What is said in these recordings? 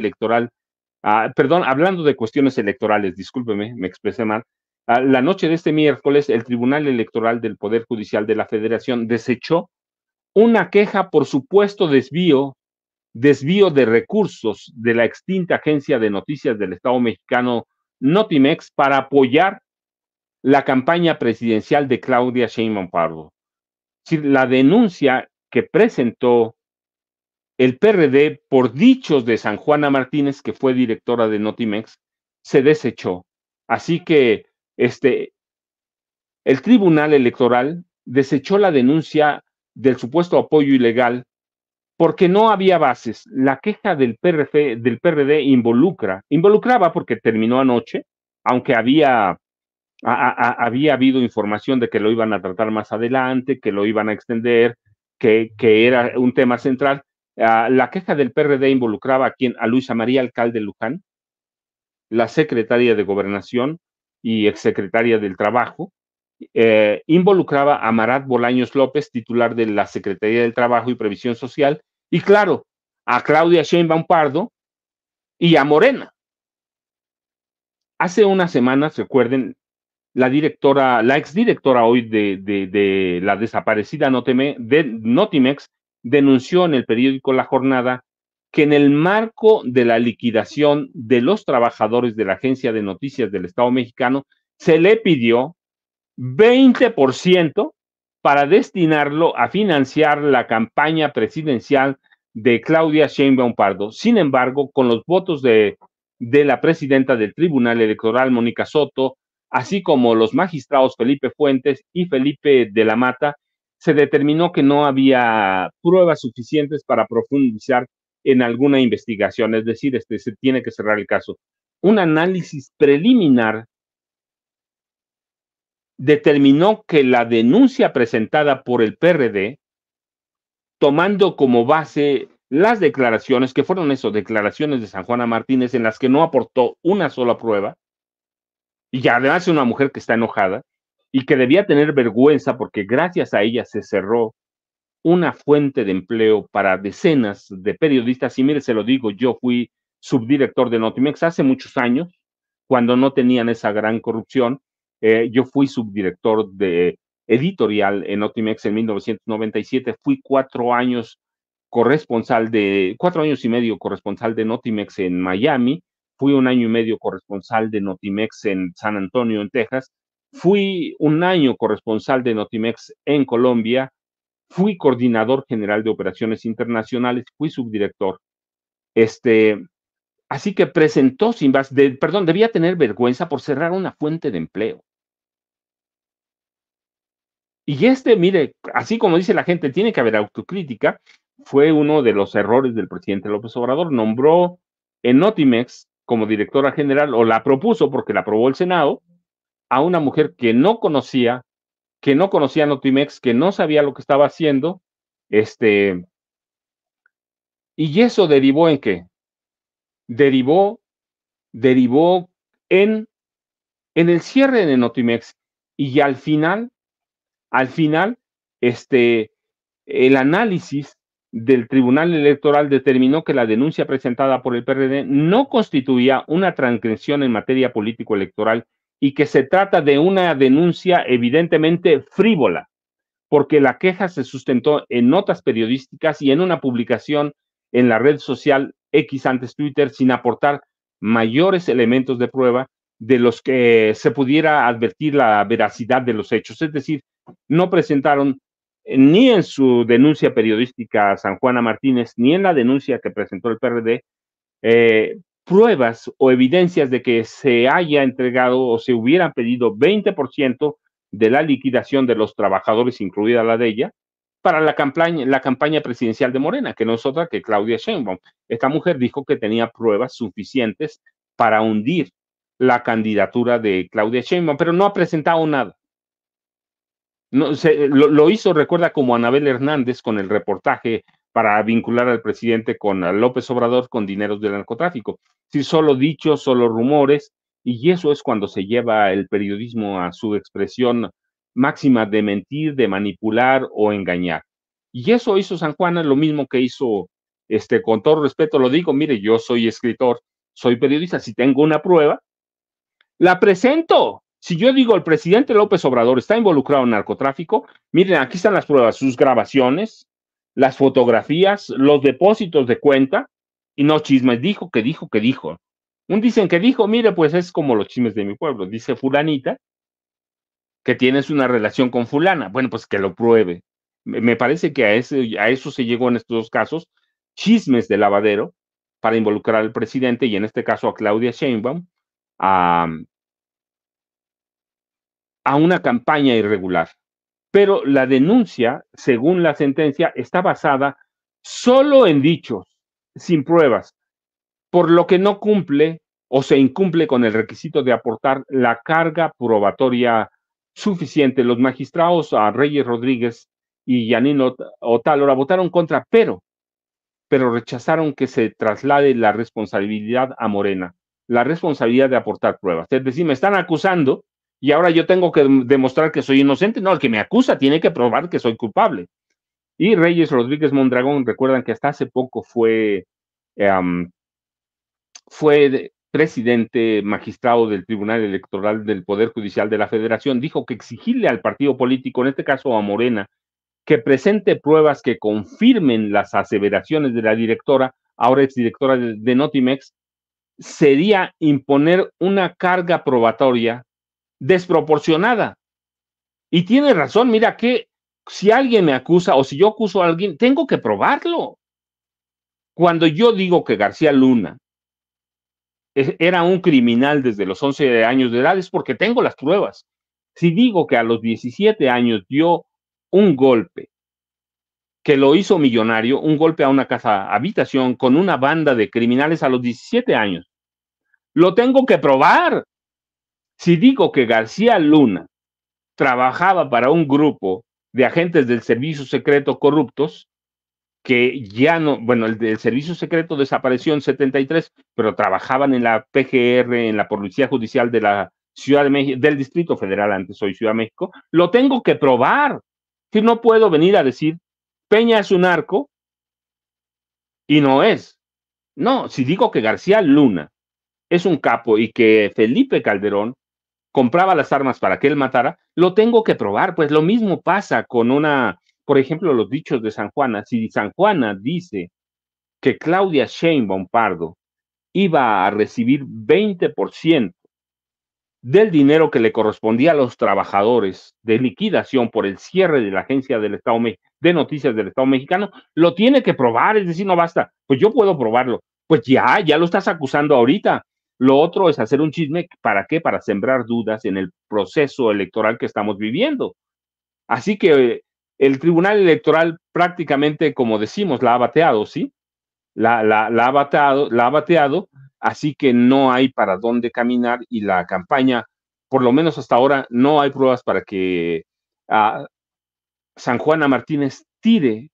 electoral, ah, perdón, hablando de cuestiones electorales, discúlpeme, me expresé mal, ah, la noche de este miércoles el Tribunal Electoral del Poder Judicial de la Federación desechó una queja por supuesto desvío, desvío de recursos de la extinta agencia de noticias del Estado mexicano Notimex para apoyar la campaña presidencial de Claudia Sheinbaum Pardo. la denuncia que presentó el PRD, por dichos de San Juana Martínez, que fue directora de Notimex, se desechó. Así que este, el Tribunal Electoral desechó la denuncia del supuesto apoyo ilegal porque no había bases. La queja del, PRF, del PRD involucra, involucraba porque terminó anoche, aunque había, había habido información de que lo iban a tratar más adelante, que lo iban a extender, que, que era un tema central, Ah, la queja del PRD involucraba a, quien, a Luisa María Alcalde Luján, la secretaria de Gobernación y exsecretaria del Trabajo, eh, involucraba a Marat Bolaños López, titular de la Secretaría del Trabajo y Previsión Social, y claro, a Claudia Sheinbaum Pardo y a Morena. Hace unas semanas, recuerden, la directora, la exdirectora hoy de, la desaparecida de Notimex, denunció en el periódico La Jornada que en el marco de la liquidación de los trabajadores de la Agencia de Noticias del Estado mexicano, se le pidió 20% para destinarlo a financiar la campaña presidencial de Claudia Sheinbaum Pardo. Sin embargo, con los votos de, de la presidenta del Tribunal Electoral, Mónica Soto, así como los magistrados Felipe Fuentes y Felipe de la Mata, se determinó que no había pruebas suficientes para profundizar en alguna investigación, es decir, este, se tiene que cerrar el caso. Un análisis preliminar determinó que la denuncia presentada por el PRD, tomando como base las declaraciones, que fueron eso, declaraciones de San Juana Martínez, en las que no aportó una sola prueba, y además es una mujer que está enojada, y que debía tener vergüenza porque gracias a ella se cerró una fuente de empleo para decenas de periodistas. Y mire, se lo digo, yo fui subdirector de Notimex hace muchos años, cuando no tenían esa gran corrupción. Eh, yo fui subdirector de editorial en Notimex en 1997, fui cuatro años corresponsal de, cuatro años y medio corresponsal de Notimex en Miami, fui un año y medio corresponsal de Notimex en San Antonio, en Texas, Fui un año corresponsal de Notimex en Colombia, fui coordinador general de operaciones internacionales, fui subdirector. Este, así que presentó sin base, perdón, debía tener vergüenza por cerrar una fuente de empleo. Y este, mire, así como dice la gente, tiene que haber autocrítica, fue uno de los errores del presidente López Obrador. Nombró en Notimex como directora general, o la propuso porque la aprobó el Senado, a una mujer que no conocía, que no conocía Notimex, que no sabía lo que estaba haciendo, este, y eso derivó en qué? Derivó, derivó en, en el cierre de Notimex y al final, al final, este, el análisis del Tribunal Electoral determinó que la denuncia presentada por el PRD no constituía una transgresión en materia político-electoral y que se trata de una denuncia evidentemente frívola, porque la queja se sustentó en notas periodísticas y en una publicación en la red social X antes Twitter sin aportar mayores elementos de prueba de los que se pudiera advertir la veracidad de los hechos. Es decir, no presentaron ni en su denuncia periodística San Juana Martínez, ni en la denuncia que presentó el PRD, eh, pruebas o evidencias de que se haya entregado o se hubieran pedido 20% de la liquidación de los trabajadores, incluida la de ella, para la campaña, presidencial de Morena, que no es otra que Claudia Sheinbaum. Esta mujer dijo que tenía pruebas suficientes para hundir la candidatura de Claudia Sheinbaum, pero no ha presentado nada. No, se, lo, hizo, recuerda, como Anabel Hernández con el reportaje para vincular al presidente con López Obrador con dineros del narcotráfico. Si solo dichos, solo rumores, y eso es cuando se lleva el periodismo a su expresión máxima de mentir, de manipular o engañar. Y eso hizo San juan lo mismo que hizo, este, con todo respeto lo digo, mire, yo soy escritor, soy periodista, si tengo una prueba, la presento. Si yo digo el presidente López Obrador está involucrado en narcotráfico, miren, aquí están las pruebas, sus grabaciones, las fotografías, los depósitos de cuenta y no chismes. Dijo que dijo que dijo. Un dicen que dijo, mire, pues es como los chismes de mi pueblo. Dice fulanita que tienes una relación con fulana. Bueno, pues que lo pruebe. Me parece que a, a eso se llegó en estos dos casos, chismes de lavadero para involucrar al presidente y en este caso a Claudia Sheinbaum a, a una campaña irregular pero la denuncia, según la sentencia, está basada solo en dichos, sin pruebas, por lo que no cumple o se incumple con el requisito de aportar la carga probatoria suficiente. Los magistrados a Reyes Rodríguez y Yanino Otálora votaron contra, pero, pero rechazaron que se traslade la responsabilidad a Morena, la responsabilidad de aportar pruebas. Es decir, me están acusando, y ahora yo tengo que demostrar que soy inocente. No, el que me acusa tiene que probar que soy culpable. Y Reyes Rodríguez Mondragón, recuerdan que hasta hace poco fue, fue presidente magistrado del Tribunal Electoral del Poder Judicial de la Federación, dijo que exigirle al partido político, en este caso a Morena, que presente pruebas que confirmen las aseveraciones de la directora, ahora exdirectora de Notimex, sería imponer una carga probatoria desproporcionada. Y tiene razón, mira que si alguien me acusa o si yo acuso a alguien, tengo que probarlo. Cuando yo digo que García Luna e-, era un criminal desde los 11 años de edad es porque tengo las pruebas. Si digo que a los 17 años dio un golpe que lo hizo millonario, un golpe a una casa habitación con una banda de criminales a los 17 años, lo tengo que probar. Si digo que García Luna trabajaba para un grupo de agentes del servicio secreto corruptos, que ya no, bueno, el del servicio secreto desapareció en 73, pero trabajaban en la PGR, en la Policía Judicial de la Ciudad de México, del Distrito Federal, antes hoy Ciudad de México, lo tengo que probar. Si no puedo venir a decir, Peña es un arco y no es. No, si digo que García Luna es un capo y que Felipe Calderón compraba las armas para que él matara, lo tengo que probar. Pues lo mismo pasa con una, por ejemplo, los dichos de San Juana. Si San Juana dice que Claudia Shane Bompardo iba a recibir 20% del dinero que le correspondía a los trabajadores de liquidación por el cierre de la agencia del Estado de noticias del Estado mexicano, lo tiene que probar, es decir, no basta, pues yo puedo probarlo. Pues ya, ya lo estás acusando ahorita. Lo otro es hacer un chisme, ¿para qué? Para sembrar dudas en el proceso electoral que estamos viviendo. Así que eh, el Tribunal Electoral prácticamente, como decimos, la ha bateado, ¿sí? La, ha, bateado, la ha bateado, así que no hay para dónde caminar y la campaña, por lo menos hasta ahora, no hay pruebas para que ah, San Juana Martínez tire,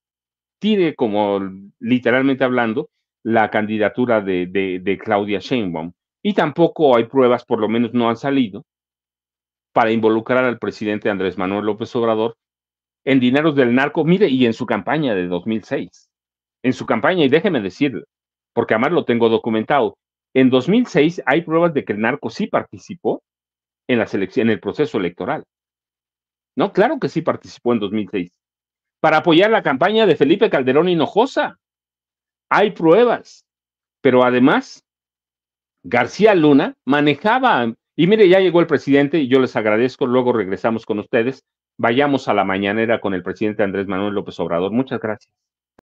tire como literalmente hablando, la candidatura de, de Claudia Sheinbaum. Y tampoco hay pruebas, por lo menos no han salido, para involucrar al presidente Andrés Manuel López Obrador en dineros del narco, mire, y en su campaña de 2006. En su campaña, y déjeme decirlo, porque además lo tengo documentado, en 2006 hay pruebas de que el narco sí participó en, la selección, en el proceso electoral. No, claro que sí participó en 2006. Para apoyar la campaña de Felipe Calderón Hinojosa. Hay pruebas. Pero además, García Luna manejaba, y mire, ya llegó el presidente y yo les agradezco, luego regresamos con ustedes, vayamos a la mañanera con el presidente Andrés Manuel López Obrador. Muchas gracias.